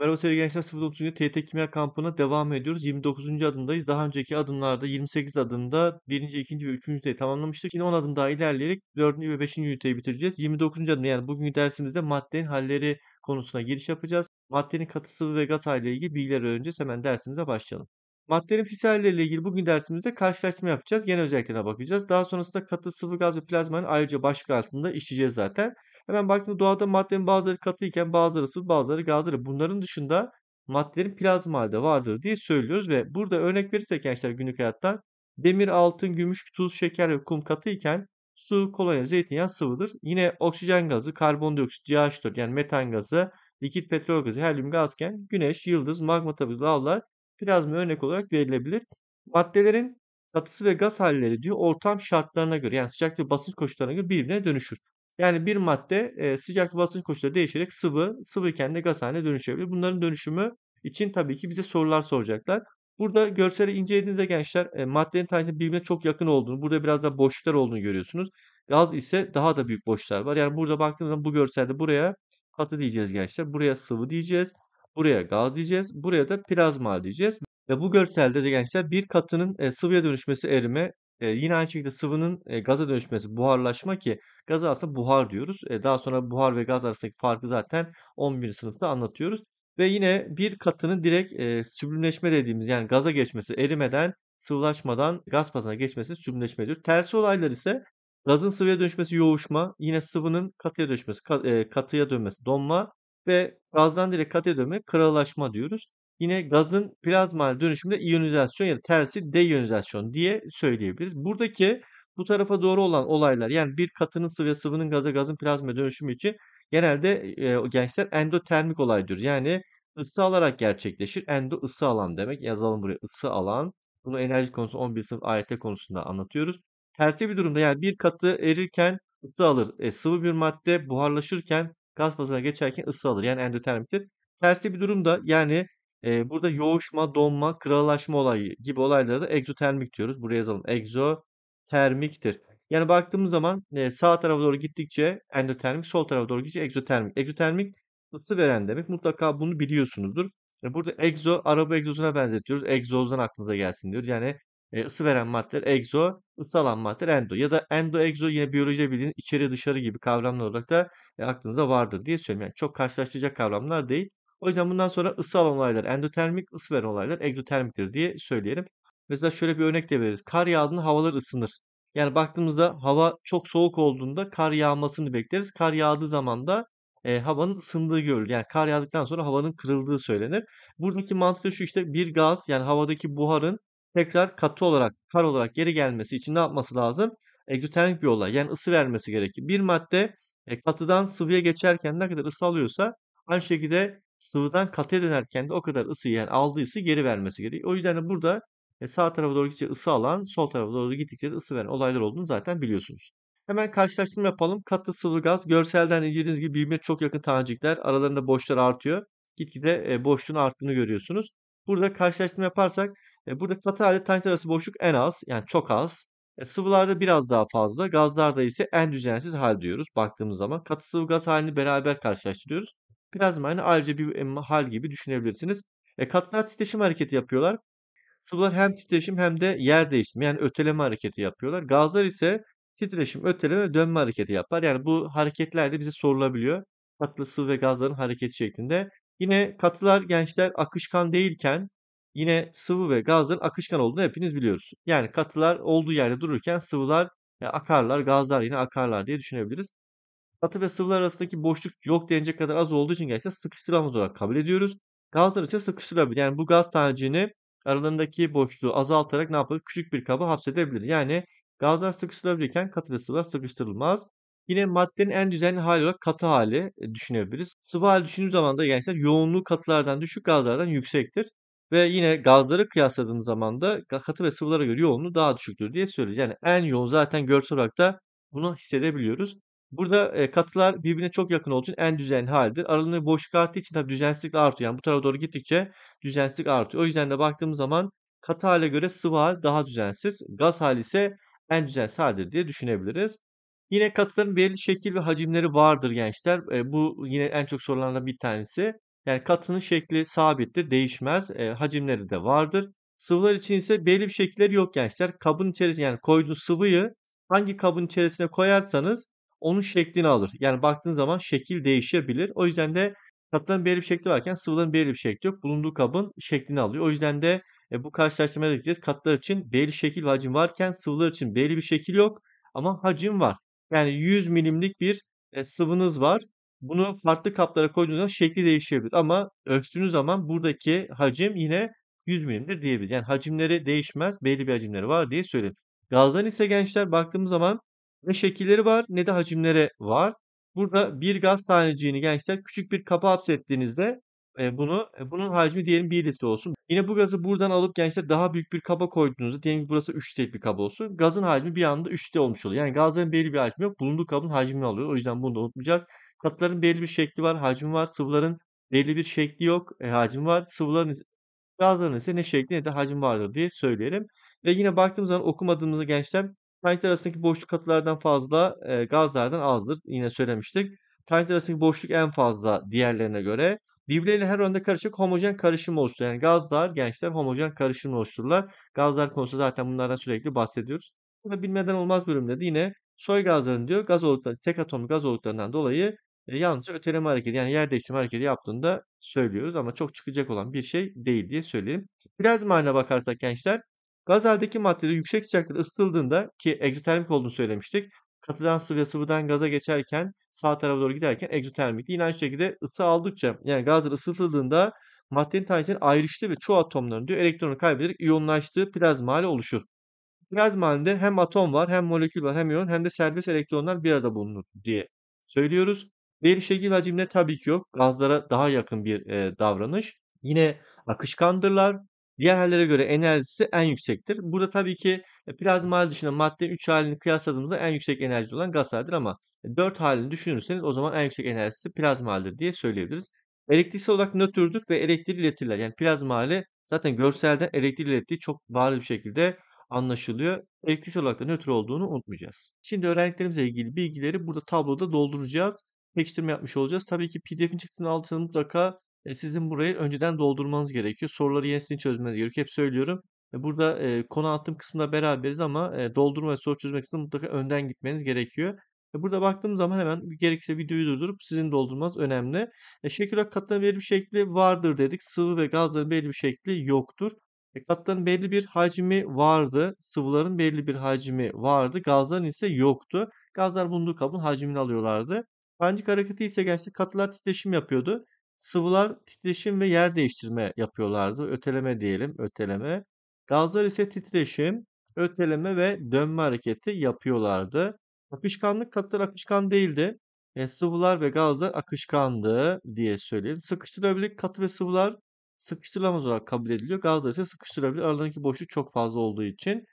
Merhaba sevgili gençler 09. TT Kimya Kampı'na devam ediyoruz. 29. adımdayız. Daha önceki adımlarda 28 adımda 1. 2. ve 3. üniteyi tamamlamıştık. Şimdi 10 adım daha ilerleyerek 4. ve 5. üniteyi bitireceğiz. 29. adım yani bugünkü dersimizde maddenin halleri konusuna giriş yapacağız. Maddenin katı sıvı ve gaz haliyle ilgili bilgiler öğreneceğiz. Hemen dersimize başlayalım. Maddenin ile ilgili bugün dersimizde karşılaştırma yapacağız. Genel özelliklerine bakacağız. Daha sonrasında katı, sıvı, gaz ve plazmanın ayrıca başlık altında işleyeceğiz zaten. Hemen baktığımda doğada maddenin bazıları katıyken bazıları sıvı bazıları gazdır. Bunların dışında maddelerin plazma halde vardır diye söylüyoruz ve burada örnek verirsek gençler günlük hayattan demir, altın, gümüş, tuz, şeker ve kum katıyken su, kolonya, zeytinyağı sıvıdır. Yine oksijen gazı, karbondioksit, CH4 yani metan gazı, likit petrol gazı, helyum gazken güneş, yıldız, magma tabi lavlar plazma örnek olarak verilebilir. Maddelerin katısı ve gaz halleri diyor ortam şartlarına göre yani sıcaklık basınç koşullarına göre birbirine dönüşür. Yani bir madde e, sıcaklık basınç koşulları değişerek sıvı, sıvıyken de gaz haline dönüşebilir. Bunların dönüşümü için tabii ki bize sorular soracaklar. Burada görseli incelediğinizde gençler e, maddenin tanesinin birbirine çok yakın olduğunu, burada biraz da boşluklar olduğunu görüyorsunuz. Gaz ise daha da büyük boşluklar var. Yani burada baktığımız zaman bu görselde buraya katı diyeceğiz gençler. Buraya sıvı diyeceğiz. Buraya gaz diyeceğiz. Buraya da plazma diyeceğiz. Ve bu görselde de gençler bir katının e, sıvıya dönüşmesi erime e, yine aynı şekilde sıvının e, gaza dönüşmesi, buharlaşma ki gaza aslında buhar diyoruz. E, daha sonra buhar ve gaz arasındaki farkı zaten 11. sınıfta anlatıyoruz. Ve yine bir katının direkt e, süblimleşme dediğimiz yani gaza geçmesi erimeden, sıvılaşmadan gaz fazına geçmesi süblimleşme diyor. Tersi olaylar ise gazın sıvıya dönüşmesi yoğuşma, yine sıvının katıya dönüşmesi, kat, e, katıya dönmesi donma ve gazdan direkt katıya dönme kırılaşma diyoruz. Yine gazın plazmal dönüşümde iyonizasyon ya da tersi deiyonizasyon diye söyleyebiliriz. Buradaki bu tarafa doğru olan olaylar yani bir katının sıvı sıvının gaza gazın plazma dönüşümü için genelde e, gençler endotermik olaydır Yani ısı alarak gerçekleşir. Endo ısı alan demek. Yazalım buraya ısı alan. Bunu enerji konusu 11 sınıf AYT konusunda anlatıyoruz. Tersi bir durumda yani bir katı erirken ısı alır. E, sıvı bir madde buharlaşırken gaz fazına geçerken ısı alır. Yani endotermiktir. Tersi bir durumda yani e, burada yoğuşma, donma, kralaşma olayı gibi olaylara da egzotermik diyoruz. Buraya yazalım. Egzotermiktir. Yani baktığımız zaman e, sağ tarafa doğru gittikçe endotermik, sol tarafa doğru gittikçe egzotermik. Egzotermik ısı veren demek. Mutlaka bunu biliyorsunuzdur. E, burada egzo, araba egzozuna benzetiyoruz. Egzozdan aklınıza gelsin diyor. Yani e, ısı veren maddeler egzo, ısı alan maddeler endo. Ya da endo egzo yine biyoloji bildiğiniz içeri dışarı gibi kavramlar olarak da e, aklınıza vardır diye söylüyorum. Yani çok karşılaştıracak kavramlar değil. O yüzden bundan sonra ısı alan olaylar endotermik, ısı veren olaylar egzotermiktir diye söyleyelim. Mesela şöyle bir örnek de veririz. Kar yağdığında havalar ısınır. Yani baktığımızda hava çok soğuk olduğunda kar yağmasını bekleriz. Kar yağdığı zaman da e, havanın ısındığı görülür. Yani kar yağdıktan sonra havanın kırıldığı söylenir. Buradaki mantık da şu işte bir gaz yani havadaki buharın tekrar katı olarak kar olarak geri gelmesi için ne yapması lazım? Egzotermik bir olay yani ısı vermesi gerekir. Bir madde e, katıdan sıvıya geçerken ne kadar ısı alıyorsa aynı şekilde sıvıdan katıya dönerken de o kadar ısıyı yani aldığı ısı geri vermesi gerekiyor. O yüzden de burada e, sağ tarafa doğru gittikçe ısı alan, sol tarafa doğru gittikçe de ısı veren olaylar olduğunu zaten biliyorsunuz. Hemen karşılaştırma yapalım. Katı sıvı gaz görselden incelediğiniz gibi birbirine çok yakın tanecikler. Aralarında boşlar artıyor. Gitgide e, boşluğun arttığını görüyorsunuz. Burada karşılaştırma yaparsak e, burada katı halde tanecik arası boşluk en az yani çok az. Sıvılarda biraz daha fazla, gazlarda ise en düzensiz hal diyoruz baktığımız zaman. Katı sıvı gaz halini beraber karşılaştırıyoruz. Plazma aynı ayrıca bir hal gibi düşünebilirsiniz. E, katlar titreşim hareketi yapıyorlar. Sıvılar hem titreşim hem de yer değişimi yani öteleme hareketi yapıyorlar. Gazlar ise titreşim, öteleme, dönme hareketi yapar. Yani bu hareketler de bize sorulabiliyor. Katlı sıvı ve gazların hareketi şeklinde. Yine katılar gençler akışkan değilken yine sıvı ve gazların akışkan olduğunu hepiniz biliyoruz. Yani katılar olduğu yerde dururken sıvılar akarlar, gazlar yine akarlar diye düşünebiliriz. Katı ve sıvılar arasındaki boşluk yok denecek kadar az olduğu için gerçekten sıkıştıramaz olarak kabul ediyoruz. Gazlar ise sıkıştırabilir. Yani bu gaz tanecini aralarındaki boşluğu azaltarak ne yapabilir? Küçük bir kaba hapsedebilir. Yani gazlar sıkıştırabilirken katı ve sıvılar sıkıştırılmaz. Yine maddenin en düzenli hali olarak katı hali e, düşünebiliriz. Sıvı hali düşündüğü zaman da gençler yoğunluğu katılardan düşük gazlardan yüksektir. Ve yine gazları kıyasladığımız zaman da katı ve sıvılara göre yoğunluğu daha düşüktür diye söyleyeceğiz. Yani en yoğun zaten görsel olarak da bunu hissedebiliyoruz. Burada e, katılar birbirine çok yakın olduğu için en düzenli haldir. Aralarında boşluk arttığı için tabii düzensizlik artıyor. Yani bu tarafa doğru gittikçe düzensizlik artıyor. O yüzden de baktığımız zaman katı hale göre sıvı hal daha düzensiz. Gaz hali ise en düzensiz haldir diye düşünebiliriz. Yine katıların belirli şekil ve hacimleri vardır gençler. E, bu yine en çok sorulanlardan bir tanesi. Yani katının şekli sabittir, değişmez. E, hacimleri de vardır. Sıvılar için ise belli bir şekilleri yok gençler. Kabın içerisinde yani koyduğunuz sıvıyı hangi kabın içerisine koyarsanız onun şeklini alır. Yani baktığın zaman şekil değişebilir. O yüzden de katların belirli bir şekli varken sıvıların belirli bir şekli yok. Bulunduğu kabın şeklini alıyor. O yüzden de e, bu karşılaştırmaya gideceğiz. Katlar için belli şekil ve hacim varken sıvılar için belirli bir şekil yok ama hacim var. Yani 100 milimlik bir e, sıvınız var. Bunu farklı kaplara koyduğunuzda şekli değişebilir ama ölçtüğünüz zaman buradaki hacim yine 100 milimdir diyebilir. Yani hacimleri değişmez, belli bir hacimleri var diye söyleyeyim. Gazdan ise gençler baktığımız zaman ne şekilleri var ne de hacimlere var. Burada bir gaz taneciğini gençler küçük bir kaba hapsettiğinizde e, bunu e, bunun hacmi diyelim 1 litre olsun. Yine bu gazı buradan alıp gençler daha büyük bir kaba koyduğunuzda diyelim ki burası 3 litrelik bir kaba olsun. Gazın hacmi bir anda 3 litre olmuş oluyor. Yani gazların belli bir hacmi yok. Bulunduğu kabın hacmini alıyor. O yüzden bunu da unutmayacağız. Katların belli bir şekli var, hacmi var. Sıvıların belli bir şekli yok, e, hacmi var. Sıvıların gazların ise ne şekli ne de hacim vardır diye söyleyelim. Ve yine baktığımız zaman okumadığımızda gençler Tanekler arasındaki boşluk katılardan fazla e, gazlardan azdır. Yine söylemiştik. Tanekler arasındaki boşluk en fazla diğerlerine göre. Birbirleriyle her önde karışık homojen karışım oluşturur. Yani gazlar, gençler homojen karışım oluştururlar. Gazlar konusu zaten bunlardan sürekli bahsediyoruz. Bu bilmeden olmaz bölümde de yine soy gazların diyor gaz oldukları, tek atom gaz olduklarından dolayı e, yalnızca öteleme hareketi yani yer değiştirme hareketi yaptığında söylüyoruz ama çok çıkacak olan bir şey değil diye söyleyeyim. Plazma haline bakarsak gençler Gazeldeki maddeleri yüksek sıcaklıkta ısıtıldığında ki egzotermik olduğunu söylemiştik. Katıdan sıvıya sıvıdan gaza geçerken sağ tarafa doğru giderken egzotermik. Yine aynı şekilde ısı aldıkça yani gazlar ısıtıldığında maddenin tanecinin ayrıştığı ve çoğu atomların diyor elektronu kaybederek iyonlaştığı plazma hali oluşur. Plazma halinde hem atom var hem molekül var hem iyon hem de serbest elektronlar bir arada bulunur diye söylüyoruz. Veri şekil hacimde tabii ki yok. Gazlara daha yakın bir e, davranış. Yine akışkandırlar. Diğerlere göre enerjisi en yüksektir. Burada tabii ki e, plazma dışında maddenin 3 halini kıyasladığımızda en yüksek enerji olan gaz halidir ama 4 e, halini düşünürseniz o zaman en yüksek enerjisi plazma halidir diye söyleyebiliriz. Elektriksel olarak nötrdür ve elektriği iletirler. Yani plazma hali zaten görselden elektriği ilettiği çok bariz bir şekilde anlaşılıyor. Elektriksel olarak da nötr olduğunu unutmayacağız. Şimdi öğrendiklerimizle ilgili bilgileri burada tabloda dolduracağız. Pekiştirme yapmış olacağız. Tabii ki PDF'in çıktısını altına mutlaka e, sizin burayı önceden doldurmanız gerekiyor. Soruları yine sizin çözmeniz gerekiyor. Hep söylüyorum. E, burada e, konu anlatım kısmında beraberiz ama e, doldurma ve soru çözmek için mutlaka önden gitmeniz gerekiyor. E, burada baktığım zaman hemen gerekirse videoyu durdurup sizin doldurmanız önemli. E, şekil olarak katlanan belli bir şekli vardır dedik. Sıvı ve gazların belli bir şekli yoktur. E, katların belli bir hacmi vardı. Sıvıların belli bir hacmi vardı. Gazların ise yoktu. Gazlar bulunduğu kabın hacmini alıyorlardı. Pancik hareketi ise gençlik katılar titreşim yapıyordu. Sıvılar titreşim ve yer değiştirme yapıyorlardı. Öteleme diyelim, öteleme. Gazlar ise titreşim, öteleme ve dönme hareketi yapıyorlardı. Akışkanlık katları akışkan değildi. E, sıvılar ve gazlar akışkandı diye söyleyeyim. Sıkıştırabilir katı ve sıvılar sıkıştırılamaz olarak kabul ediliyor. Gazlar ise sıkıştırabilir. Aralarındaki boşluk çok fazla olduğu için.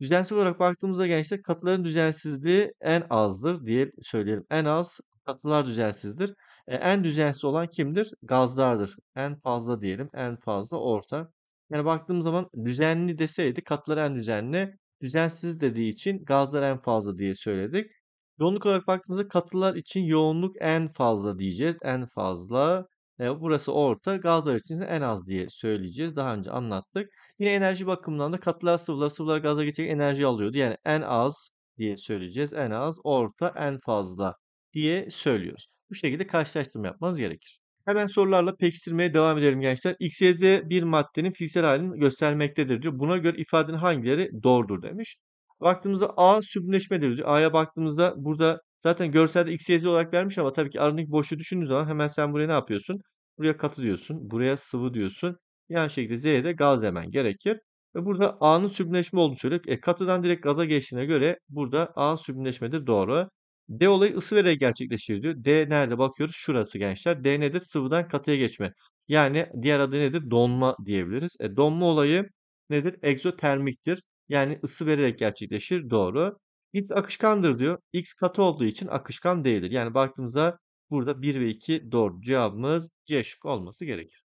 Düzensiz olarak baktığımızda gençler katıların düzensizliği en azdır diye söyleyelim. En az katılar düzensizdir en düzensiz olan kimdir? Gazlardır. En fazla diyelim. En fazla orta. Yani baktığımız zaman düzenli deseydi katlar en düzenli. Düzensiz dediği için gazlar en fazla diye söyledik. Yoğunluk olarak baktığımızda katılar için yoğunluk en fazla diyeceğiz. En fazla. E, burası orta. Gazlar için en az diye söyleyeceğiz. Daha önce anlattık. Yine enerji bakımından da katılar sıvılar sıvılar gaza geçerek enerji alıyordu. Yani en az diye söyleyeceğiz. En az, orta, en fazla diye söylüyoruz. Bu şekilde karşılaştırma yapmanız gerekir. Hemen sorularla pekiştirmeye devam edelim gençler. X, Y, Z bir maddenin fiziksel halini göstermektedir diyor. Buna göre ifadenin hangileri doğrudur demiş. Baktığımızda A sürümleşmedir diyor. A'ya baktığımızda burada zaten görselde X, Y, Z olarak vermiş ama tabii ki aradaki boşluğu düşündüğün zaman hemen sen buraya ne yapıyorsun? Buraya katı diyorsun. Buraya sıvı diyorsun. Yani şekilde Z'ye de gaz demen gerekir. Ve burada A'nın sübünleşme olduğunu söylüyor. E, katıdan direkt gaza geçtiğine göre burada A sübünleşmedir doğru. D olayı ısıyla gerçekleşir diyor. D nerede bakıyoruz? Şurası gençler. D nedir? Sıvıdan katıya geçme. Yani diğer adı nedir? Donma diyebiliriz. E, donma olayı nedir? Egzotermiktir. Yani ısı vererek gerçekleşir. Doğru. X akışkandır diyor. X katı olduğu için akışkan değildir. Yani baktığımızda burada 1 ve 2 doğru cevabımız C şık olması gerekir.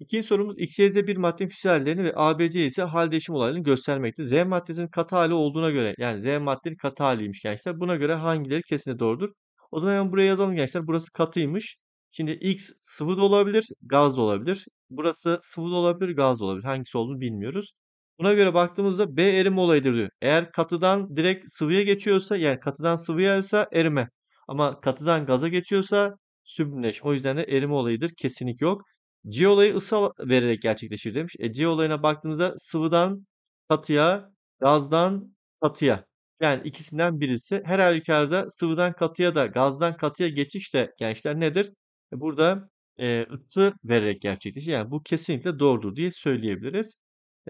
İkinci sorumuz xyz bir maddenin fiziksel ve ABC ise hal değişim olaylarını göstermekte. Z maddesinin katı hali olduğuna göre yani Z maddenin katı haliymiş gençler. Buna göre hangileri kesinlikle doğrudur? O zaman hemen buraya yazalım gençler. Burası katıymış. Şimdi X sıvı da olabilir, gaz da olabilir. Burası sıvı da olabilir, gaz da olabilir. Hangisi olduğunu bilmiyoruz. Buna göre baktığımızda B erime olayıdır diyor. Eğer katıdan direkt sıvıya geçiyorsa yani katıdan sıvıya ise erime. Ama katıdan gaza geçiyorsa sümleşme. O yüzden de erime olayıdır. Kesinlik yok. G olayı ısı vererek gerçekleşir demiş. E, G olayına baktığımızda sıvıdan katıya, gazdan katıya. Yani ikisinden birisi. Her halükarda sıvıdan katıya da gazdan katıya geçiş de gençler nedir? E, burada e, ısı vererek gerçekleşir. Yani bu kesinlikle doğrudur diye söyleyebiliriz.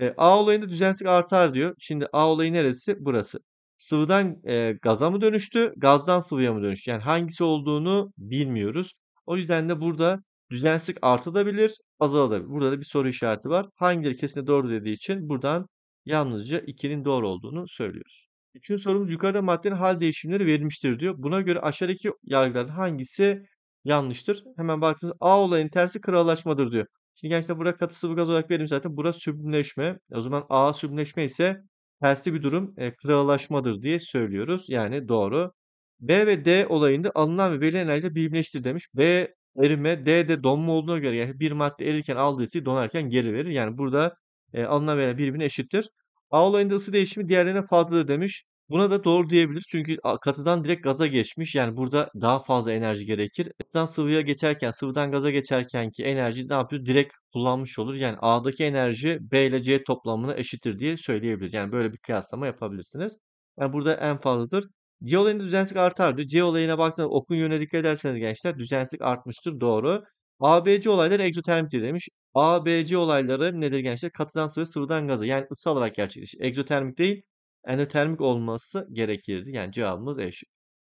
E, A olayında düzensizlik artar diyor. Şimdi A olayı neresi? Burası. Sıvıdan e, gaza mı dönüştü? Gazdan sıvıya mı dönüştü? Yani hangisi olduğunu bilmiyoruz. O yüzden de burada Düzensizlik artılabilir, azalabilir. Burada da bir soru işareti var. Hangileri kesinlikle doğru dediği için buradan yalnızca 2'nin doğru olduğunu söylüyoruz. Üçüncü sorumuz yukarıda maddenin hal değişimleri verilmiştir diyor. Buna göre aşağıdaki yargılardan hangisi yanlıştır? Hemen baktığımız A olayın tersi kralaşmadır diyor. Şimdi gençler burada katı sıvı gaz olarak verim zaten. Burası süblimleşme. O zaman A süblimleşme ise tersi bir durum e, kralaşmadır diye söylüyoruz. Yani doğru. B ve D olayında alınan ve verilen enerji birbirleştir demiş. B erime. D'de de donma olduğuna göre yani bir madde erirken aldığı ısıyı donarken geri verir. Yani burada e, alınan veren birbirine eşittir. A olayında ısı değişimi diğerlerine fazladır demiş. Buna da doğru diyebiliriz çünkü katıdan direkt gaza geçmiş. Yani burada daha fazla enerji gerekir. Katıdan sıvıya geçerken, sıvıdan gaza geçerken ki enerji ne yapıyor? Direkt kullanmış olur. Yani A'daki enerji B ile C toplamına eşittir diye söyleyebiliriz Yani böyle bir kıyaslama yapabilirsiniz. Yani burada en fazladır. C olayında düzensizlik artar diyor. C olayına baktığınız okun yönüne dikkat ederseniz gençler düzensizlik artmıştır. Doğru. ABC olayları egzotermiktir demiş. ABC olayları nedir gençler? Katıdan sıvı sıvıdan gazı yani ısı alarak gerçekleşir. Egzotermik değil endotermik olması gerekirdi. Yani cevabımız eşit.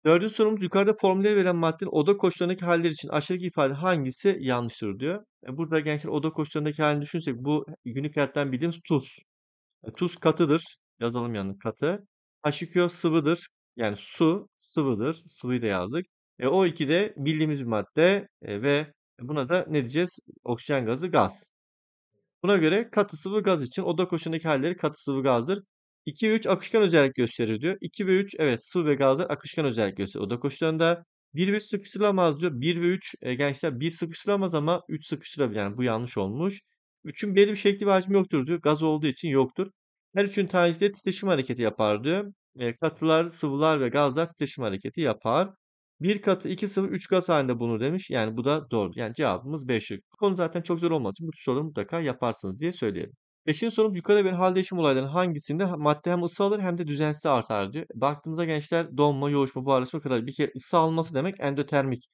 Dördüncü sorumuz yukarıda formülleri veren maddenin oda koşullarındaki haller için aşağıdaki ifade hangisi yanlıştır diyor. E, burada gençler oda koşullarındaki halini düşünsek bu günlük hayattan bildiğimiz tuz. E, tuz katıdır. Yazalım yani katı. H2O sıvıdır. Yani su sıvıdır. Sıvıyı da yazdık. E, O2 de bildiğimiz bir madde e, ve buna da ne diyeceğiz? Oksijen gazı gaz. Buna göre katı sıvı gaz için oda koşundaki halleri katı sıvı gazdır. 2 ve 3 akışkan özellik gösterir diyor. 2 ve 3 evet sıvı ve gazlar akışkan özellik gösterir oda koşullarında. 1 ve 3 sıkıştırılamaz diyor. 1 ve 3 e, gençler 1 sıkıştırılamaz ama 3 sıkıştırabilir. Yani bu yanlış olmuş. 3'ün belli bir şekli ve hacmi yoktur diyor. Gaz olduğu için yoktur. Her üçün tanesi de titreşim hareketi yapar diyor. E, katılar, sıvılar ve gazlar titreşim hareketi yapar. Bir katı, iki sıvı, üç gaz halinde bunu demiş. Yani bu da doğru. Yani cevabımız 5 Konu zaten çok zor olmadı. bu soruları mutlaka yaparsınız diye söyleyelim. Beşinci sorum yukarıda bir hal değişim olaylarının hangisinde madde hem ısı alır hem de düzensiz artar diyor. Baktığımızda gençler donma, yoğuşma, buharlaşma kadar bir kere ısı alması demek endotermik.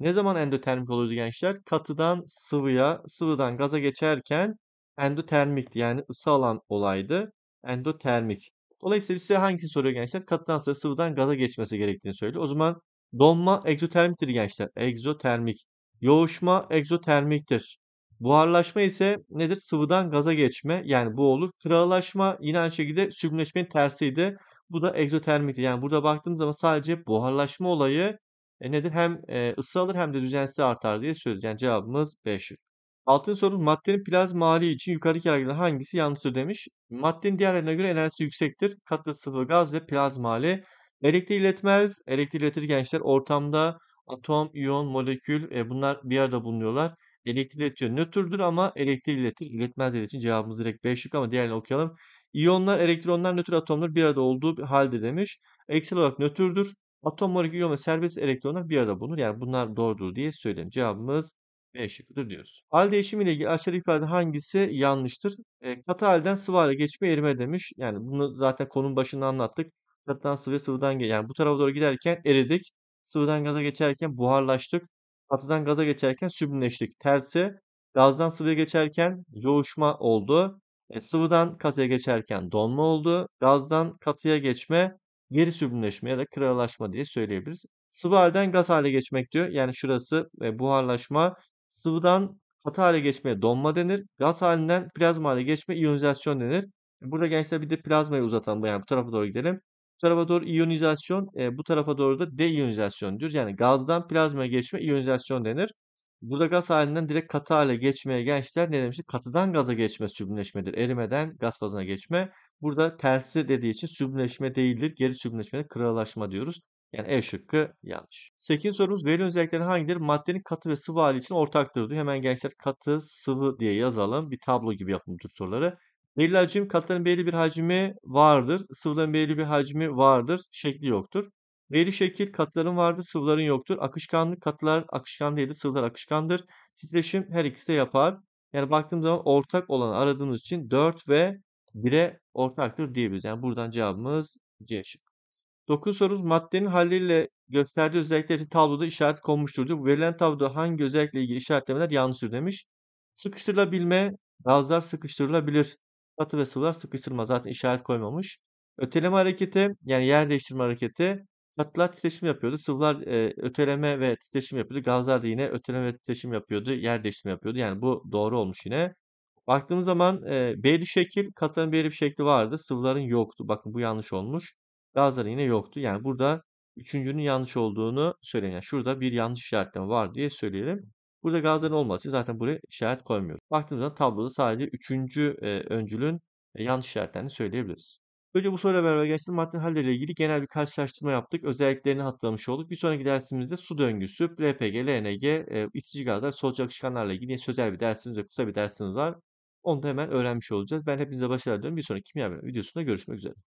Ne zaman endotermik oluyordu gençler? Katıdan sıvıya, sıvıdan gaza geçerken endotermikti. Yani ısı alan olaydı. Endotermik. Dolayısıyla size hangisini soruyor gençler? Katıdan sıvı sıvıdan gaza geçmesi gerektiğini söylüyor. O zaman donma egzotermiktir gençler. Egzotermik. Yoğuşma egzotermiktir. Buharlaşma ise nedir? Sıvıdan gaza geçme. Yani bu olur. Kırağılaşma yine aynı şekilde sürgünleşmenin tersiydi. Bu da egzotermikti. Yani burada baktığımız zaman sadece buharlaşma olayı e, nedir? Hem e, ısı alır hem de düzensiz artar diye söylüyoruz. Yani cevabımız 5. şık. Altın soru maddenin plazma hali için yukarıdaki yargılardan hangisi yanlıştır demiş. Maddenin diğerlerine göre enerjisi yüksektir. Katlı sıvı gaz ve plazma hali. Elektriği iletmez. Elektriği iletir gençler ortamda atom, iyon, molekül e, bunlar bir arada bulunuyorlar. Elektriği iletiyor. Nötrdür ama elektriği iletir. İletmez dediği için cevabımız direkt B şık ama diğerini okuyalım. İyonlar, elektronlar, nötr atomlar bir arada olduğu halde demiş. Eksel olarak nötrdür. Atom, molekül, iyon ve serbest elektronlar bir arada bulunur. Yani bunlar doğrudur diye söyleyeyim. Cevabımız B şıkkıdır diyoruz. Hal değişimi ile ilgili aşağıdaki ifade hangisi yanlıştır? E, katı halden sıvı hale geçme erime demiş. Yani bunu zaten konunun başında anlattık. Katıdan sıvıya sıvıdan ge, yani bu tarafa doğru giderken eridik. Sıvıdan gaza geçerken buharlaştık. Katıdan gaza geçerken süblimleştik. Tersi gazdan sıvıya geçerken yoğuşma oldu. E, sıvıdan katıya geçerken donma oldu. Gazdan katıya geçme geri süblimleşme ya da kralaşma diye söyleyebiliriz. Sıvı halden gaz hale geçmek diyor. Yani şurası ve buharlaşma, Sıvıdan katı hale geçmeye donma denir. Gaz halinden plazma hale geçme iyonizasyon denir. Burada gençler bir de plazmayı uzatalım. Yani bu tarafa doğru gidelim. Bu tarafa doğru iyonizasyon, e, bu tarafa doğru da deiyonizasyon diyoruz. Yani gazdan plazmaya geçme iyonizasyon denir. Burada gaz halinden direkt katı hale geçmeye gençler ne demiştik? Katıdan gaza geçme süblimleşmedir. Erimeden gaz fazına geçme. Burada tersi dediği için süblimleşme değildir. Geri süblimleşmede kırılaşma diyoruz. Yani E şıkkı yanlış. 8 sorumuz veri özellikleri hangileri? Maddenin katı ve sıvı hali için ortaktır diyor. Hemen gençler katı, sıvı diye yazalım. Bir tablo gibi yapın bu tür soruları. Belli hacim katların belli bir hacmi vardır. Sıvıların belli bir hacmi vardır. Şekli yoktur. Belli şekil katların vardır, sıvıların yoktur. Akışkanlık katılar akışkan değildir, sıvılar akışkandır. Titreşim her ikisi de yapar. Yani baktığım zaman ortak olanı aradığımız için 4 ve 1'e ortaktır diyebiliriz. Yani buradan cevabımız C şıkkı. 9 sorumuz maddenin haliyle gösterdiği özellikler için tabloda işaret konmuştur diyor. Verilen tabloda hangi özellikle ilgili işaretlemeler yanlıştır demiş. Sıkıştırılabilme, gazlar sıkıştırılabilir. Katı ve sıvılar sıkıştırma zaten işaret koymamış. Öteleme hareketi yani yer değiştirme hareketi katılar titreşim yapıyordu. Sıvılar e, öteleme ve titreşim yapıyordu. Gazlar da yine öteleme ve titreşim yapıyordu. Yer değiştirme yapıyordu. Yani bu doğru olmuş yine. Baktığımız zaman e, belli şekil katların belli bir şekli vardı. Sıvıların yoktu. Bakın bu yanlış olmuş. Galatasaray yine yoktu. Yani burada üçüncünün yanlış olduğunu söyleyin. Yani şurada bir yanlış işaretleme var diye söyleyelim. Burada Galatasaray'ın olmadığı için zaten buraya işaret koymuyoruz. Baktığımızda tabloda sadece üçüncü e, öncülün e, yanlış işaretlerini söyleyebiliriz. Böylece bu soruyla beraber gençler maddenin halleriyle ilgili genel bir karşılaştırma yaptık. Özelliklerini hatırlamış olduk. Bir sonraki dersimizde su döngüsü, LPG, LNG, e, itici gazlar, solcu akışkanlarla ilgili sözel bir dersimiz ve kısa bir dersimiz var. Onu da hemen öğrenmiş olacağız. Ben hepinize başarılar diliyorum. Bir sonraki kimya videosunda görüşmek üzere.